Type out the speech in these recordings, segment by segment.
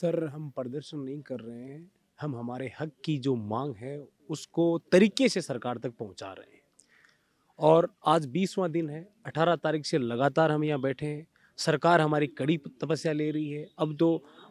sir हम प्रदर्शन नहीं कर रहे हैं हम हमारे हक की जो मांग है उसको तरीके से सरकार तक पहुंचा रहे हैं और आज बीसवा दिन है अठारह तारीख से लगातार हम यहाँ बैठे हैं सरकार हमारी कड़ी तपस्या ले रही है अब तो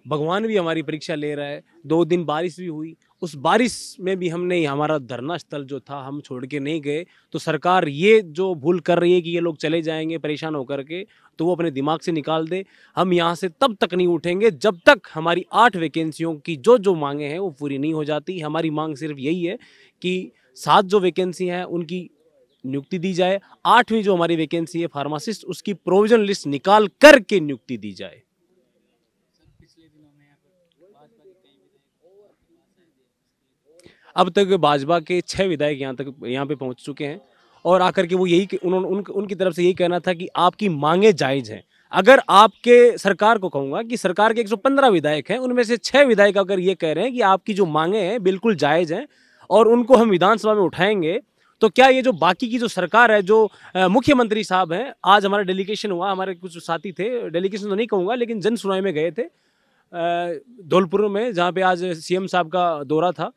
भगवान भी हमारी परीक्षा ले रहा है दो दिन बारिश भी हुई उस बारिश में भी हमने हमारा धरना स्थल जो था हम छोड़ के नहीं गए तो सरकार ये जो भूल कर रही है कि ये लोग चले जाएंगे परेशान होकर के तो वो अपने दिमाग से निकाल दे हम यहाँ से तब तक नहीं उठेंगे जब तक हमारी आठ वैकेंसियों की जो जो मांगे हैं वो पूरी नहीं हो जाती हमारी मांग सिर्फ यही है कि सात जो वैकेंसी हैं उनकी नियुक्ति दी जाए आठवीं जो हमारी वैकेंसी है फार्मासिस्ट उसकी प्रोविजन लिस्ट निकाल करके नियुक्ति दी जाए अब तक भाजपा के छह विधायक यहाँ तक यहाँ पे पहुंच चुके हैं और आकर के वो यही उन्होंने उन, उनकी तरफ से यही कहना था कि आपकी मांगे जायज़ हैं अगर आपके सरकार को कहूंगा कि सरकार के 115 विधायक हैं उनमें से छह विधायक अगर ये कह रहे हैं कि आपकी जो मांगे हैं बिल्कुल जायज़ हैं और उनको हम विधानसभा में उठाएंगे तो क्या ये जो बाकी की जो सरकार है जो मुख्यमंत्री साहब हैं आज हमारा डेलीगेशन हुआ हमारे कुछ साथी थे डेलीगेशन तो नहीं कहूँगा लेकिन जन सुनाई में गए थे धौलपुर में जहाँ पे आज सीएम साहब का दौरा था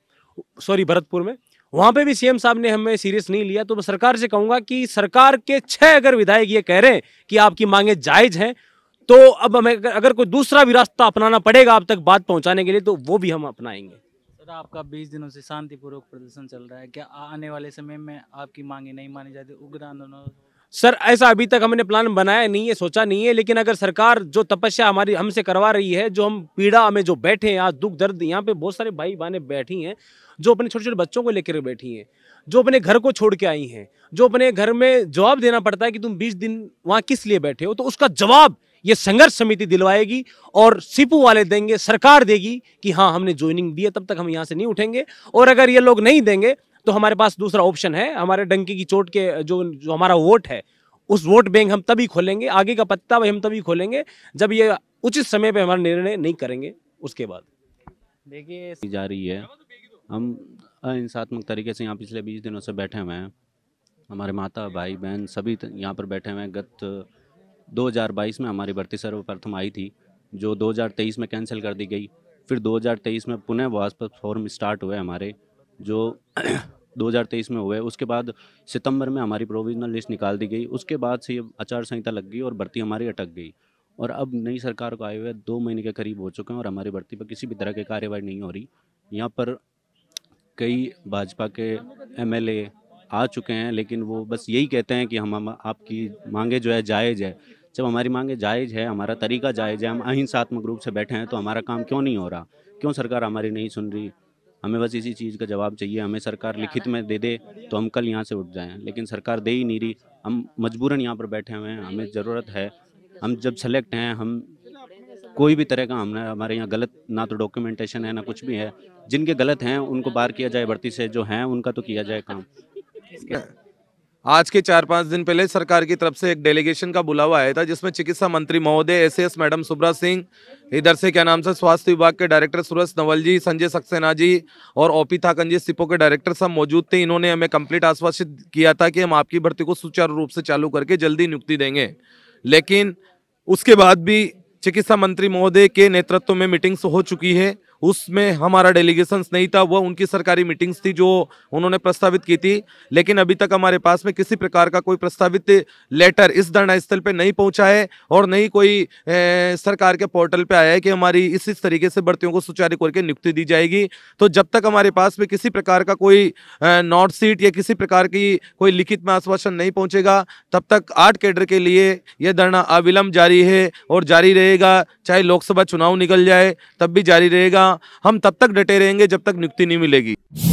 सॉरी भरतपुर में वहाँ पे भी सीएम साहब ने हमें सीरियस नहीं लिया तो मैं सरकार से कहूँगा कि सरकार के छः अगर विधायक ये कह रहे हैं कि आपकी मांगे जायज़ हैं तो अब हमें अगर कोई दूसरा भी रास्ता अपनाना पड़ेगा आप तक बात पहुँचाने के लिए तो वो भी हम अपनाएंगे लगातार आपका 20 दिनों से शांतिपूर्वक प्रदर्शन चल रहा है क्या आने वाले समय में आपकी मांगे नहीं मानी जाती उग्र आंदोलन सर ऐसा अभी तक हमने प्लान बनाया नहीं है सोचा नहीं है लेकिन अगर सरकार जो तपस्या हमारी हमसे करवा रही है जो हम पीड़ा में जो बैठे हैं आज दुख दर्द यहाँ पे बहुत सारे भाई बहने बैठी हैं जो अपने छोटे छोटे बच्चों को लेकर बैठी हैं जो अपने घर को छोड़ के आई हैं जो अपने घर में जवाब देना पड़ता है कि तुम बीस दिन वहाँ किस लिए बैठे हो तो उसका जवाब ये संघर्ष समिति दिलवाएगी और सिपू वाले देंगे सरकार देगी कि हाँ हमने ज्वाइनिंग दी है तब तक हम यहाँ से नहीं उठेंगे और अगर ये लोग नहीं देंगे तो हमारे पास दूसरा ऑप्शन है हमारे डंकी की चोट के जो जो हमारा वोट है उस वोट बैंक हम तभी खोलेंगे आगे का पत्ता भी हम तभी खोलेंगे जब ये उचित समय पर हमारा निर्णय नहीं करेंगे उसके बाद देखिए जा रही है हम अहिंसात्मक तरीके से यहाँ पिछले बीस दिनों से बैठे हुए हैं हमारे माता भाई बहन सभी यहाँ पर बैठे हुए हैं गत 2022 में हमारी भर्ती सर्वप्रथम आई थी जो 2023 में कैंसिल कर दी गई फिर 2023 में पुनः पर फॉर्म स्टार्ट हुए हमारे जो 2023 में हुए उसके बाद सितंबर में हमारी प्रोविजनल लिस्ट निकाल दी गई उसके बाद से ये आचार संहिता लग गई और भर्ती हमारी अटक गई और अब नई सरकार को आए हुए दो महीने के करीब हो चुके हैं और हमारी भर्ती पर किसी भी तरह की कार्यवाही नहीं हो रही यहाँ पर कई भाजपा के एम आ चुके हैं लेकिन वो बस यही कहते हैं कि हम आपकी मांगे जो है जायज़ है जब हमारी मांगे जायज़ है हमारा तरीका जायज़ है हम अहिंसात्मक रूप से बैठे हैं तो हमारा काम क्यों नहीं हो रहा क्यों सरकार हमारी नहीं सुन रही हमें बस इसी चीज़ का जवाब चाहिए हमें सरकार लिखित में दे दे तो हम कल यहाँ से उठ जाएं लेकिन सरकार दे ही नहीं रही हम मजबूरन यहाँ पर बैठे हुए हैं हमें ज़रूरत है हम जब सेलेक्ट हैं हम कोई भी तरह का हमने हमारे यहाँ गलत ना तो डॉक्यूमेंटेशन है ना कुछ भी है जिनके गलत हैं उनको बाहर किया जाए भर्ती से जो हैं उनका तो किया जाए काम आज के चार पांच दिन पहले सरकार की तरफ से एक डेलीगेशन का बुलावा आया था जिसमें चिकित्सा मंत्री महोदय S S madam Subra Singh इधर से क्या नाम से स्वास्थ्य विभाग के डायरेक्टर सूरज नवल जी संजय सक्सेना जी और ओपी जी सिपो के डायरेक्टर सब मौजूद थे इन्होंने हमें कंप्लीट आश्वासित किया था कि हम आपकी भर्ती को सुचारू रूप से चालू करके जल्दी नियुक्ति देंगे लेकिन उसके बाद भी चिकित्सा मंत्री महोदय के नेतृत्व में मीटिंग्स हो चुकी है उसमें हमारा डेलीगेशन नहीं था वो उनकी सरकारी मीटिंग्स थी जो उन्होंने प्रस्तावित की थी लेकिन अभी तक हमारे पास में किसी प्रकार का कोई प्रस्तावित लेटर इस धरना स्थल पर नहीं पहुंचा है और नहीं कोई ए, सरकार के पोर्टल पर आया है कि हमारी इस इस तरीके से भर्तियों को सुचारू करके नियुक्ति दी जाएगी तो जब तक हमारे पास में किसी प्रकार का कोई नोट सीट या किसी प्रकार की कोई लिखित में आश्वासन नहीं पहुंचेगा तब तक आठ कैडर के लिए यह धरना अविलंब जारी है और जारी रहेगा चाहे लोकसभा चुनाव निकल जाए तब भी जारी रहेगा हम तब तक डटे रहेंगे जब तक नियुक्ति नहीं मिलेगी